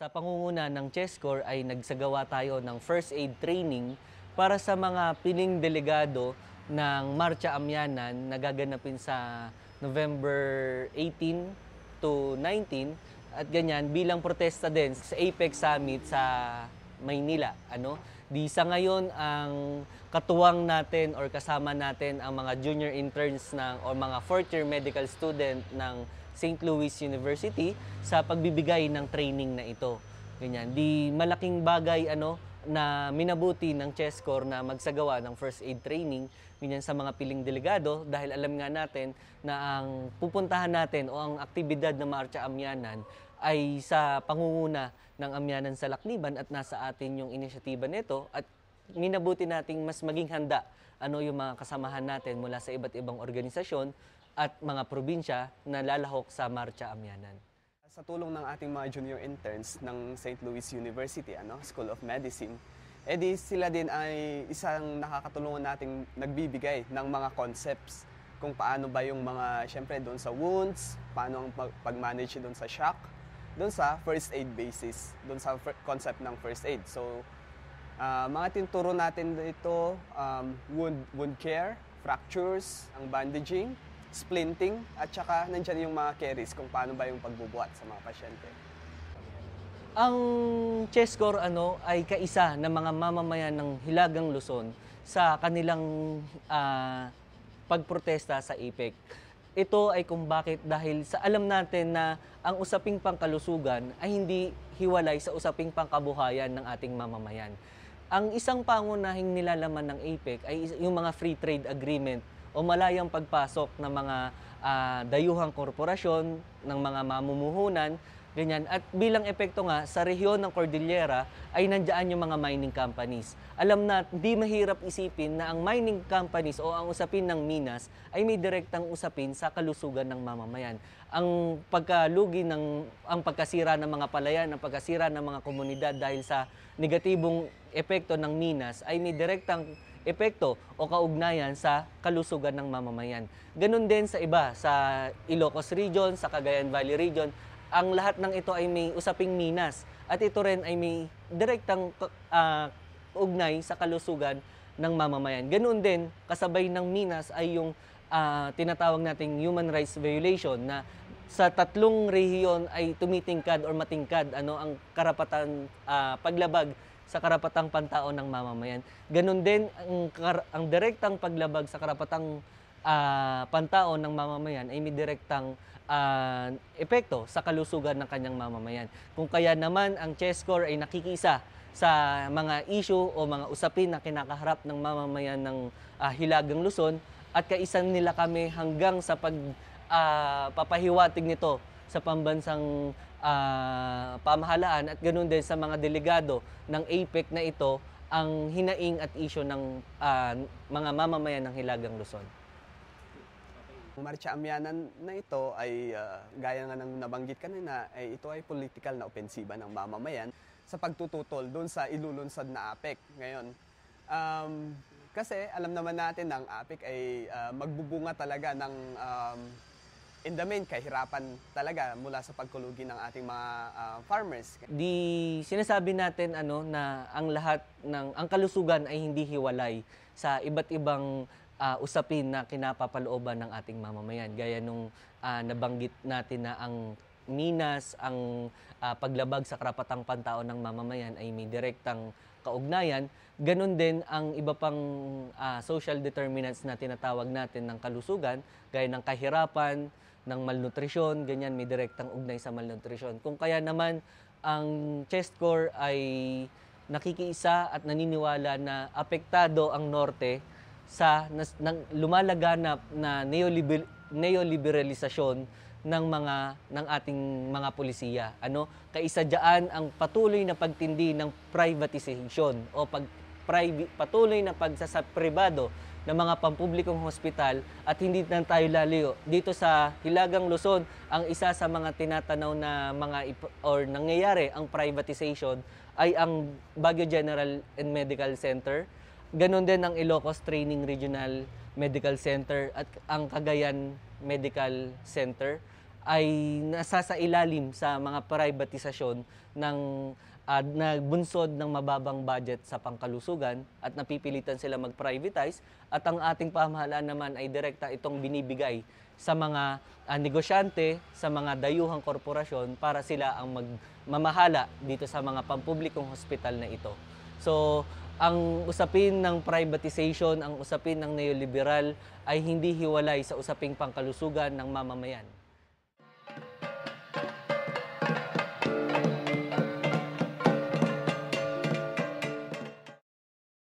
Sa pangunguna ng ChessCorps ay nagsagawa tayo ng first aid training para sa mga piling delegado ng Marcha Amyanan na gaganapin sa November 18 to 19 at ganyan bilang protesta din sa APEC Summit sa Maynila. Ano? Di sa ngayon ang katuwang natin or kasama natin ang mga junior interns ng, or mga fourth year medical student ng St. Louis University sa pagbibigay ng training na ito. Ganyan. Di malaking bagay ano na minabuti ng chess corps na magsagawa ng first aid training minyan sa mga piling delegado dahil alam nga natin na ang pupuntahan natin o ang aktibidad ng Marcha Amyanan ay sa pangunguna ng Amyanan sa Lakliban at nasa atin yung inisyatiba nito at minabuti nating mas maging handa ano yung mga kasamahan natin mula sa iba't ibang organisasyon at mga probinsya na lalahok sa Marcha Amyanan. Sa tulong ng ating mga junior interns ng St. Louis University ano, School of Medicine, edi sila din ay isang nakakatulungan nating nagbibigay ng mga concepts kung paano ba yung mga, syempre doon sa wounds, paano ang pag-manage doon sa shock, doon sa first aid basis, doon sa concept ng first aid. So, uh, mga tinuturo natin dito, um, wound, wound care, fractures, ang bandaging, splinting at saka nandiyan yung mga carries kung paano ba yung pagbubuhat sa mga pasyente. Ang chest core ano, ay kaisa ng mga mamamayan ng Hilagang Luzon sa kanilang uh, pagprotesta sa APEC. Ito ay kung bakit dahil sa alam natin na ang usaping pangkalusugan ay hindi hiwalay sa usaping pangkabuhayan ng ating mamamayan. Ang isang pangunahing nilalaman ng APEC ay yung mga free trade agreement o malayang pagpasok ng mga uh, dayuhang korporasyon, ng mga mamumuhunan, ganyan. At bilang epekto nga, sa rehiyon ng Cordillera ay nandiyan yung mga mining companies. Alam na, hindi mahirap isipin na ang mining companies o ang usapin ng minas ay may direktang usapin sa kalusugan ng mamamayan. Ang pagkalugi ng, ang pagkasira ng mga palayan, ang pagkasira ng mga komunidad dahil sa negatibong epekto ng minas ay may direktang epekto o kaugnayan sa kalusugan ng mamamayan. Ganun din sa iba, sa Ilocos Region, sa Cagayan Valley Region, ang lahat ng ito ay may usaping minas at ito rin ay may direktang uh, ugnay sa kalusugan ng mamamayan. Ganun din, kasabay ng minas ay yung uh, tinatawag nating human rights violation na sa tatlong rehiyon ay tumitingkad or matingkad ano ang karapatan uh, paglabag sa karapatang pantao ng mamamayan. Ganun din ang, ang direktang paglabag sa karapatang uh, ah, pantao ng mamamayan ay may direktang uh, epekto sa kalusugan ng kanyang mamamayan. Kung kaya naman ang chess score ay nakikisa sa mga issue o mga usapin na kinakaharap ng mamamayan ng uh, Hilagang Luzon at kaisan nila kami hanggang sa pag uh, papahiwatig nito sa pambansang uh, pamahalaan at ganoon din sa mga delegado ng APEC na ito ang hinaing at isyo ng uh, mga mamamayan ng Hilagang Luzon. Marcha Amyanan na ito ay uh, gaya nga ng nabanggit kanina ay eh, ito ay political na opensiba ng mamamayan sa pagtututol doon sa ilulunsad na APEC ngayon. Um, kasi alam naman natin na APEC ay uh, magbubunga talaga ng um, in the main, kahirapan talaga mula sa pagkulugi ng ating mga uh, farmers. Di sinasabi natin ano na ang lahat ng ang kalusugan ay hindi hiwalay sa iba't ibang uh, usapin na kinapapalooban ng ating mamamayan. Gaya nung uh, nabanggit natin na ang Minas, ang uh, paglabag sa karapatang pantao ng mamamayan ay may direktang kaugnayan. ganun din ang iba pang uh, social determinants na tinatawag natin ng kalusugan, gaya ng kahirapan, ng malnutrisyon, ganyan may direktang ugnay sa malnutrisyon. Kung kaya naman ang chest core ay nakikiisa at naniniwala na apektado ang norte sa nas, ng, lumalaganap na neoliber, neoliberalisasyon ng mga ng ating mga pulisiya. Ano? Kaisadyaan ang patuloy na pagtindi ng privatization o pag patuloy na pagsasapribado ng mga pampublikong hospital at hindi na tayo lalayo. Dito sa Hilagang Luzon, ang isa sa mga tinatanaw na mga or nangyayari ang privatization ay ang Baguio General and Medical Center ganun din ang Ilocos Training Regional Medical Center at ang Cagayan Medical Center ay nasa sa ilalim sa mga privatisasyon ng uh, ah, na ng mababang budget sa pangkalusugan at napipilitan sila mag-privatize at ang ating pamahalaan naman ay direkta itong binibigay sa mga uh, negosyante, sa mga dayuhang korporasyon para sila ang magmamahala dito sa mga pampublikong hospital na ito. So, ang usapin ng privatization, ang usapin ng neoliberal ay hindi hiwalay sa usaping pangkalusugan ng mamamayan.